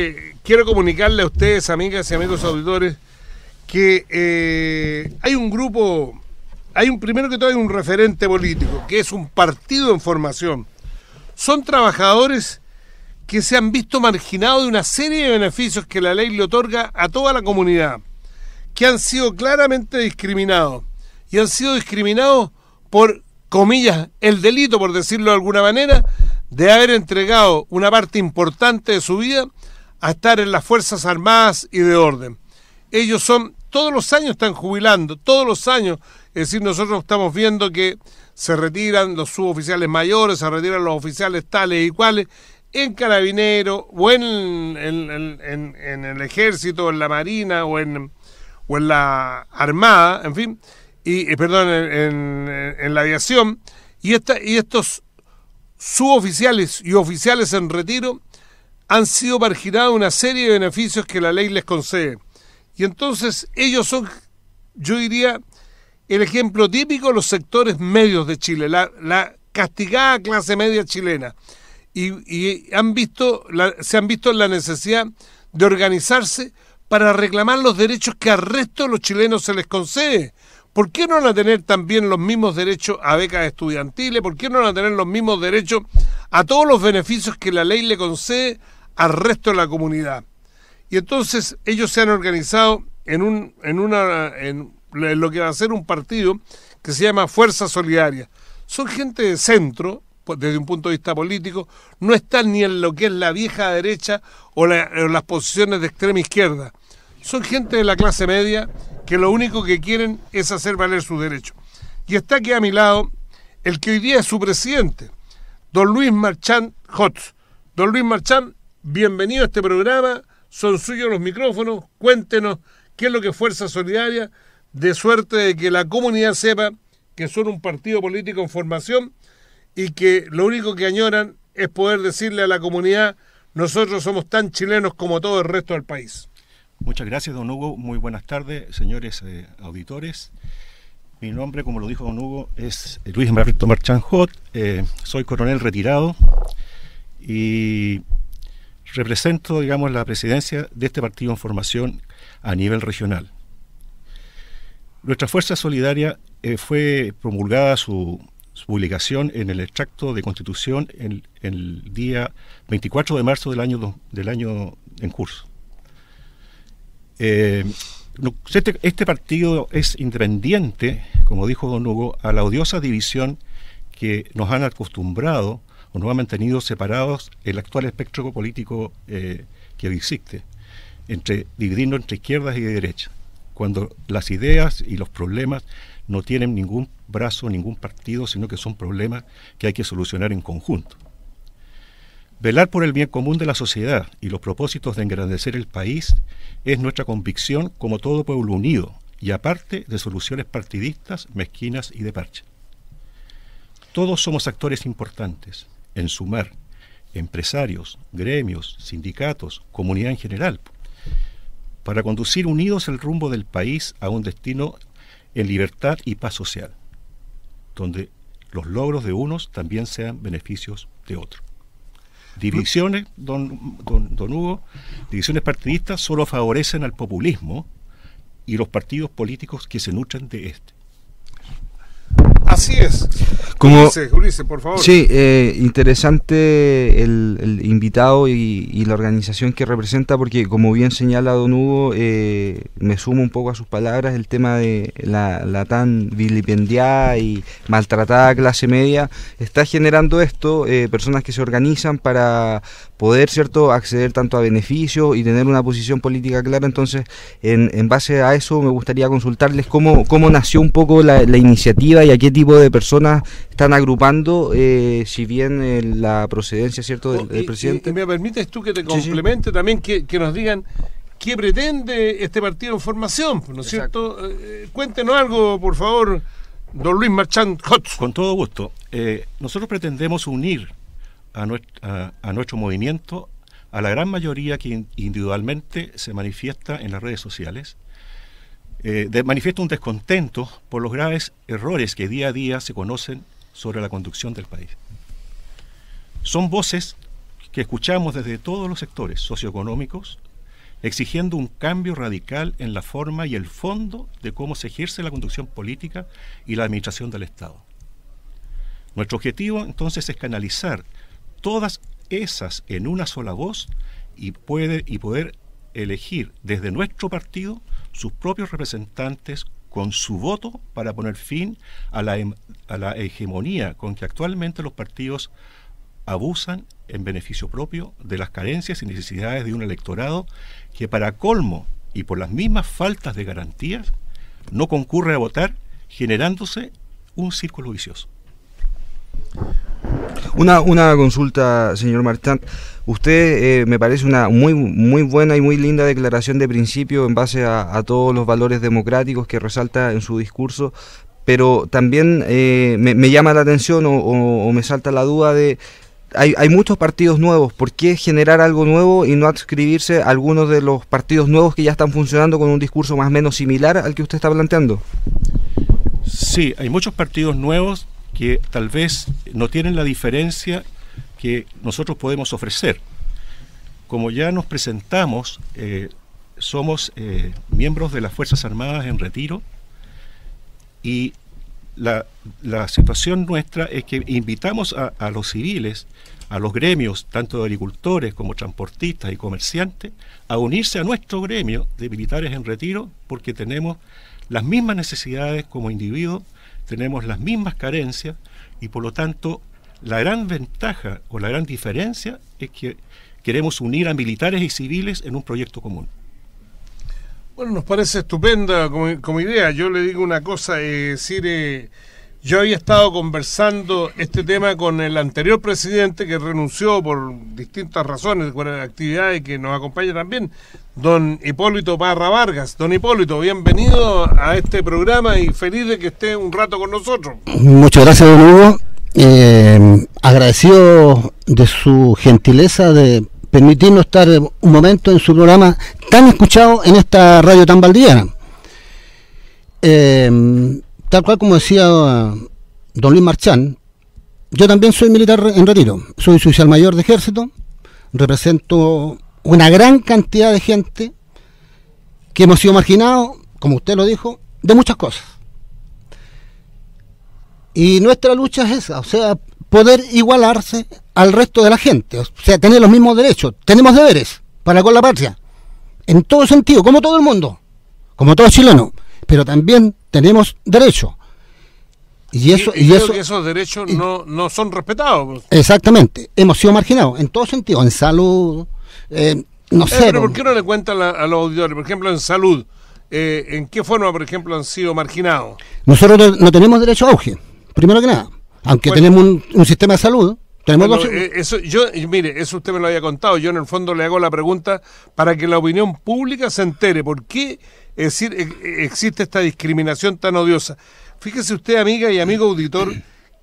Eh, quiero comunicarle a ustedes, amigas y amigos auditores, que eh, hay un grupo, hay un primero que todo hay un referente político, que es un partido en formación. Son trabajadores que se han visto marginados de una serie de beneficios que la ley le otorga a toda la comunidad, que han sido claramente discriminados, y han sido discriminados por, comillas, el delito, por decirlo de alguna manera, de haber entregado una parte importante de su vida a estar en las Fuerzas Armadas y de Orden. Ellos son, todos los años están jubilando, todos los años. Es decir, nosotros estamos viendo que se retiran los suboficiales mayores, se retiran los oficiales tales y cuales, en carabinero o en, el ejército, en la marina o en, o en la armada, en fin, y, eh, perdón, en, la aviación. Y, esta, y estos suboficiales y oficiales en retiro han sido marginados una serie de beneficios que la ley les concede. Y entonces ellos son, yo diría, el ejemplo típico de los sectores medios de Chile, la, castigada clase media chilena. Y, han visto se han visto la necesidad de organizarse para reclamar los derechos que al resto de los chilenos se les concede. ¿Por qué no van a tener también los mismos derechos a becas estudiantiles? ¿Por qué no van a tener los mismos derechos a todos los beneficios que la ley le concede al resto de la comunidad. Y entonces ellos se han organizado en, un, en, una, en lo que va a ser un partido que se llama Fuerza Solidaria. Son gente de centro, pues, desde un punto de vista político, no están ni en lo que es la vieja derecha o, las posiciones de extrema izquierda. Son gente de la clase media que lo único que quieren es hacer valer sus derechos. Y está aquí a mi lado el que hoy día es su presidente, don Luis Marchand Hotz. Don Luis Marchand, bienvenido a este programa, son suyos los micrófonos, cuéntenos qué es lo que es Fuerza Solidaria, de suerte de que la comunidad sepa que son un partido político en formación y que lo único que añoran es poder decirle a la comunidad, nosotros somos tan chilenos como todo el resto del país. Muchas gracias, don Hugo. Muy buenas tardes, señores eh, auditores. Mi nombre, como lo dijo don Hugo, es eh, Luis Humberto Marchanjot. Eh, soy coronel retirado y represento, digamos, la presidencia de este partido en formación a nivel regional. Nuestra fuerza solidaria eh, fue promulgada su, publicación en el extracto de constitución el día 24 de marzo del año, del año en curso. Eh, este, este, partido es independiente, como dijo don Hugo, a la odiosa división que nos han acostumbrado o no ha mantenido separados el actual espectro político eh, que existe, entre, dividiendo entre izquierdas y derechas, cuando las ideas y los problemas no tienen ningún brazo, ningún partido, sino que son problemas que hay que solucionar en conjunto. Velar por el bien común de la sociedad y los propósitos de engrandecer el país es nuestra convicción como todo pueblo unido y aparte de soluciones partidistas, mezquinas y de parche. Todos somos actores importantes, en sumar empresarios, gremios, sindicatos, comunidad en general, para conducir unidos el rumbo del país a un destino en libertad y paz social, donde los logros de unos también sean beneficios de otros. Divisiones, don, Hugo, divisiones partidistas solo favorecen al populismo y los partidos políticos que se nutren de este. Así es. Como, Ulises, Ulises, por favor. Sí, eh, interesante el, invitado y, la organización que representa, porque como bien señalado Don Hugo, eh, me sumo un poco a sus palabras, el tema de la, tan vilipendiada y maltratada clase media está generando esto, eh, personas que se organizan para poder, ¿cierto?, acceder tanto a beneficios y tener una posición política clara. Entonces, en, base a eso, me gustaría consultarles cómo, cómo nació un poco la, la iniciativa y a qué tipo de personas están agrupando, eh, si bien eh, la procedencia, ¿cierto?, del, oh, presidente. ¿Me permites tú que te complemente también, que, nos digan qué pretende este partido en formación, ¿no es cierto? Eh, cuéntenos algo, por favor, don Luis Marchand Hotz. Con todo gusto. nosotros pretendemos unir a nuestro movimiento a la gran mayoría que individualmente se manifiesta en las redes sociales eh, manifiesta un descontento por los graves errores que día a día se conocen sobre la conducción del país. Son voces que escuchamos desde todos los sectores socioeconómicos exigiendo un cambio radical en la forma y el fondo de cómo se ejerce la conducción política y la administración del Estado. Nuestro objetivo entonces es canalizar todas esas en una sola voz y, y poder elegir desde nuestro partido sus propios representantes con su voto para poner fin em-, a la, hegemonía con que actualmente los partidos abusan en beneficio propio de las carencias y necesidades de un electorado que para colmo y por las mismas faltas de garantías no concurre a votar, generándose un círculo vicioso. Una, una consulta, señor Martán. Usted eh, me parece una muy, muy buena y muy linda declaración de principio en base a, todos los valores democráticos que resalta en su discurso, pero también eh, me, llama la atención o, me salta la duda de... Hay, hay, muchos partidos nuevos, ¿por qué generar algo nuevo y no adscribirse a algunos de los partidos nuevos que ya están funcionando con un discurso más o menos similar al que usted está planteando? Sí, hay muchos partidos nuevos que tal vez no tienen la diferencia que nosotros podemos ofrecer. Como ya nos presentamos, eh, somos eh, miembros de las Fuerzas Armadas en retiro y la, situación nuestra es que invitamos a, a, los civiles, a los gremios, tanto de agricultores como transportistas y comerciantes, a unirse a nuestro gremio de militares en retiro porque tenemos las mismas necesidades como individuos, tenemos las mismas carencias y por lo tanto la gran ventaja o la gran diferencia es que queremos unir a militares y civiles en un proyecto común. Bueno, nos parece estupenda como, idea. Yo le digo una cosa, es eh, decir, yo había estado conversando este tema con el anterior presidente que renunció por distintas razones, por actividades que nos acompaña también, don Hipólito Parra Vargas. Don Hipólito, bienvenido a este programa y feliz de que esté un rato con nosotros. Muchas gracias, don Hugo. Eh, agradecido de su gentileza de permitirnos estar un momento en su programa tan escuchado en esta radio tan baldiana. Eh, tal cual como decía eh, don Luis Marchán, yo también soy militar en retiro, soy suicial mayor de ejército, represento una gran cantidad de gente que hemos sido marginados, como usted lo dijo, de muchas cosas y nuestra lucha es esa, o sea, poder igualarse al resto de la gente, o sea, tener los mismos derechos. Tenemos deberes para con la patria, en todo sentido, como todo el mundo, como todo chileno, pero también tenemos derechos. Y eso, y, esos derechos no, son respetados. Pues. Exactamente, hemos sido marginados en todo sentido, en salud, eh, no eh, sé. Pero ¿por qué no le cuentan a los auditores? Por ejemplo, en salud, eh, ¿en qué forma, por ejemplo, han sido marginados? Nosotros no tenemos derecho a auge primero que nada. Aunque tenemos un, sistema de salud, tenemos eh, Eso, yo, mire, eso usted me lo había contado. Yo en el fondo le hago la pregunta para que la opinión pública se entere. ¿Por qué e, e, existe esta discriminación tan odiosa? Fíjese usted, amiga y amigo auditor,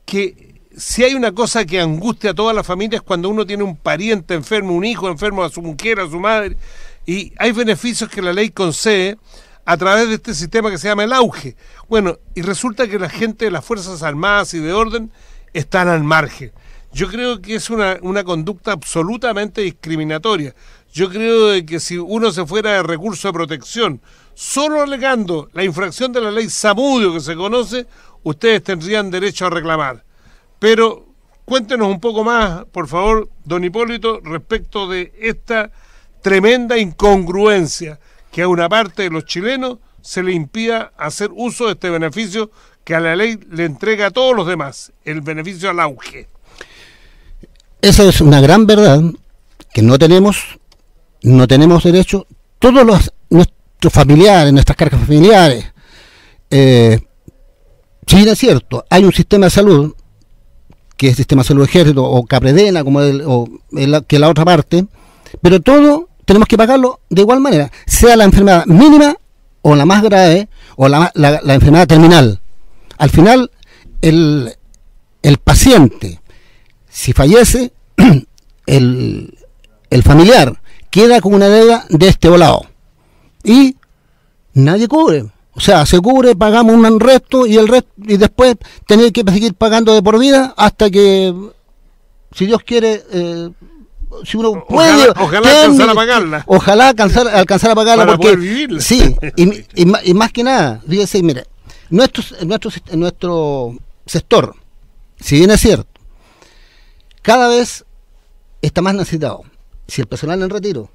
que si hay una cosa que angustia a todas las familias cuando uno tiene un pariente enfermo, un hijo enfermo, a su mujer, a su madre, y hay beneficios que la ley concede a través de este sistema que se llama el auge. Bueno, y resulta que la gente de las Fuerzas Armadas y de Orden están al margen. Yo creo que es una, conducta absolutamente discriminatoria. Yo creo que si uno se fuera de recurso de protección, solo alegando la infracción de la ley Samudio que se conoce, ustedes tendrían derecho a reclamar. Pero cuéntenos un poco más, por favor, don Hipólito, respecto de esta tremenda incongruencia que a una parte de los chilenos se le impida hacer uso de este beneficio que a la ley le entrega a todos los demás, el beneficio al auge. Esa es una gran verdad que no tenemos, no tenemos derecho, todos nuestros familiares, nuestras cargas familiares, eh, si es cierto, hay un sistema de salud, que es el sistema de salud ejército, o Capredena, como es o que la otra parte, pero todo tenemos que pagarlo de igual manera, sea la enfermedad mínima o la más grave o la, enfermedad terminal. Al final, el, paciente, si fallece, el, familiar queda con una deuda de este volado y nadie cubre. O sea, se cubre, pagamos un resto y el resto y después tener que seguir pagando de por vida hasta que, si Dios quiere, eh, si uno puede. Ojalá, alcanzar a pagarla. Ojalá alcanzar, alcanzar a pagarla porque. vivirla. Sí, y, más que nada, fíjese, mire, nuestro, nuestro, nuestro sector, si bien es cierto, cada vez está más necesitado. Si el personal en retiro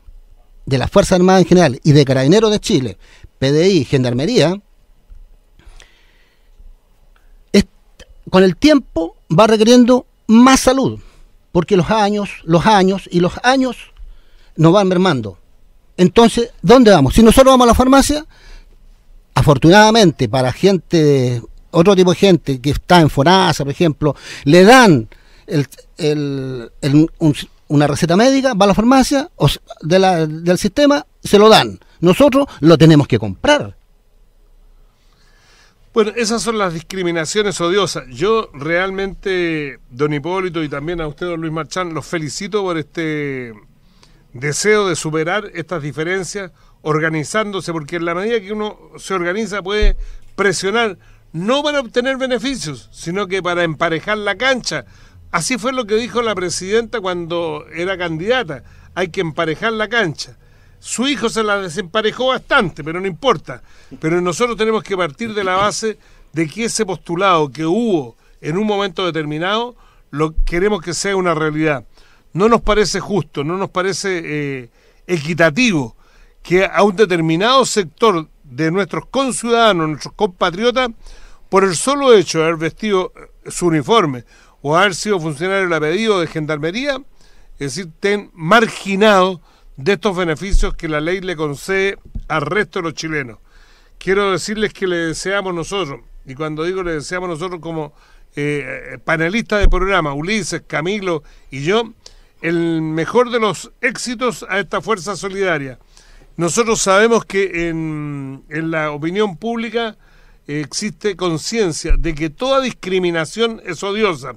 de la Fuerza Armada en general y de Carabineros de Chile, PDI, Gendarmería, con el tiempo va requiriendo más salud porque los años, los años y los años nos van mermando. Entonces, ¿dónde vamos? Si nosotros vamos a la farmacia, afortunadamente para gente, otro tipo de gente que está en Fonasa, por ejemplo, le dan una receta médica, va a la farmacia del sistema, se lo dan. Nosotros lo tenemos que comprar. Bueno, esas son las discriminaciones odiosas. Yo realmente, don Hipólito, y también a usted, don Luis Marchán, los felicito por este deseo de superar estas diferencias, organizándose, porque en la medida que uno se organiza puede presionar, no para obtener beneficios, sino que para emparejar la cancha. Así fue lo que dijo la presidenta cuando era candidata, hay que emparejar la cancha. Su hijo se la desemparejó bastante, pero no importa. Pero nosotros tenemos que partir de la base de que ese postulado que hubo en un momento determinado, lo queremos que sea una realidad. No nos parece justo, no nos parece eh, equitativo que a un determinado sector de nuestros conciudadanos, nuestros compatriotas, por el solo hecho de haber vestido su uniforme o haber sido funcionario de la pedido de gendarmería, es decir, estén marginados de estos beneficios que la ley le concede al resto de los chilenos. Quiero decirles que le deseamos nosotros, y cuando digo le deseamos nosotros como eh, panelistas de programa, Ulises, Camilo y yo, el mejor de los éxitos a esta fuerza solidaria. Nosotros sabemos que en, en la opinión pública eh, existe conciencia de que toda discriminación es odiosa.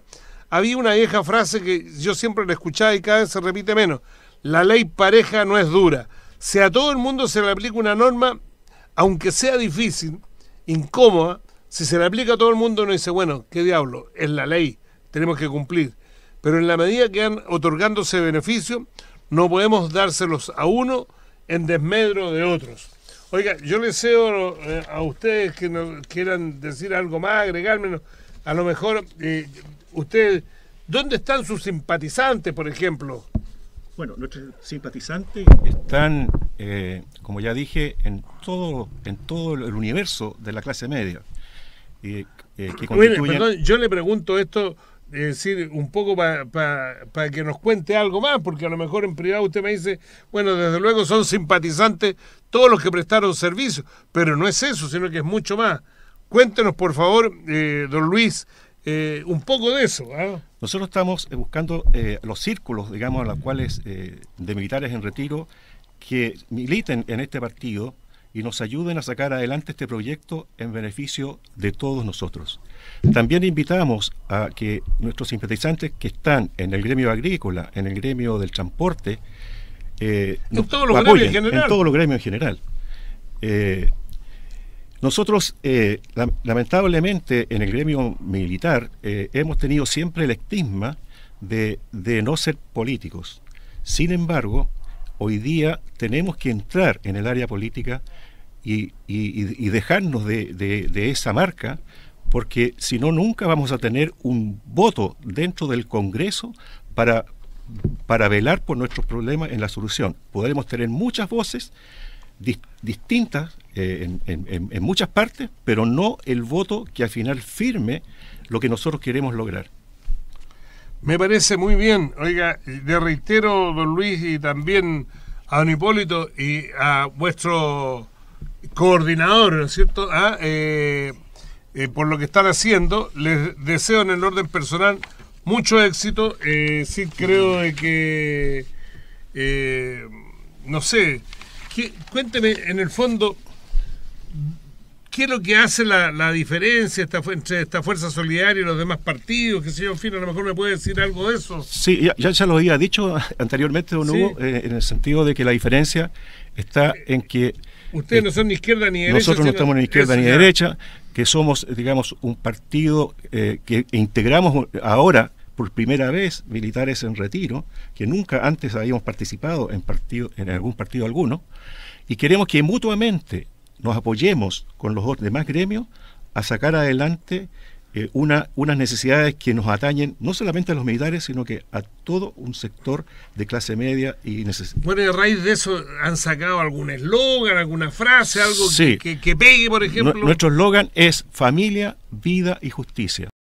Había una vieja frase que yo siempre la escuchaba y cada vez se repite menos. La ley pareja no es dura. Si a todo el mundo se le aplica una norma, aunque sea difícil, incómoda, si se le aplica a todo el mundo no dice, bueno, qué diablo, es la ley, tenemos que cumplir. Pero en la medida que han otorgándose beneficios, no podemos dárselos a uno en desmedro de otros. Oiga, yo les cedo eh, a ustedes que nos quieran decir algo más, agregarme, A lo mejor, eh, ustedes, ¿dónde están sus simpatizantes, por ejemplo? Bueno, nuestros simpatizantes están, eh, como ya dije, en todo, en todo el universo de la clase media. Eh, que perdón, yo le pregunto esto, es decir, un poco para que nos cuente algo más, porque a lo mejor en privado usted me dice, bueno, desde luego son simpatizantes todos los que prestaron servicio, pero no es eso, sino que es mucho más. Cuéntenos, por favor, eh, don Luis, eh, un poco de eso. ¿ah? Nosotros estamos eh, buscando eh, los círculos, digamos, a los cuales eh, de militares en retiro que militen en este partido y nos ayuden a sacar adelante este proyecto en beneficio de todos nosotros. También invitamos a que nuestros simpatizantes que están en el gremio agrícola, en el gremio del transporte, en, todos los gremios en, general. Nosotros, eh, lamentablemente, en el gremio militar eh, hemos tenido siempre el estigma de, no ser políticos. Sin embargo, hoy día tenemos que entrar en el área política y, dejarnos de, esa marca, porque si no, nunca vamos a tener un voto dentro del Congreso para, velar por nuestros problemas en la solución. Podremos tener muchas voces distintas eh, en, muchas partes, pero no el voto que al final firme lo que nosotros queremos lograr. Me parece muy bien. Oiga, le reitero, don Luis, y también a don Hipólito y a vuestro coordinador, ¿no es cierto? Ah, eh, eh, por lo que están haciendo. Les deseo en el orden personal mucho éxito. sí, creo que. no sé. cuénteme, en el fondo, ¿Qué es lo que hace la, diferencia entre esta fuerza solidaria y los demás partidos? Que si yo, a lo mejor me puede decir algo de eso. Sí, ya, lo había dicho anteriormente, don Hugo, eh, en el sentido de que la diferencia está eh, en que... Ustedes eh, no son ni izquierda ni derecha. Nosotros no estamos ni izquierda ni derecha, que somos, digamos, un partido que integramos ahora por primera vez militares en retiro, que nunca antes habíamos participado en, partido, en algún partido alguno, y queremos que mutuamente nos apoyemos con los demás gremios a sacar adelante eh, una, unas necesidades que nos atañen no solamente a los militares, sino que a todo un sector de clase media y necesidad. Bueno, y a raíz de eso han sacado algún eslogan, alguna frase, algo que, pegue, por ejemplo. nuestro eslogan es familia, vida y justicia.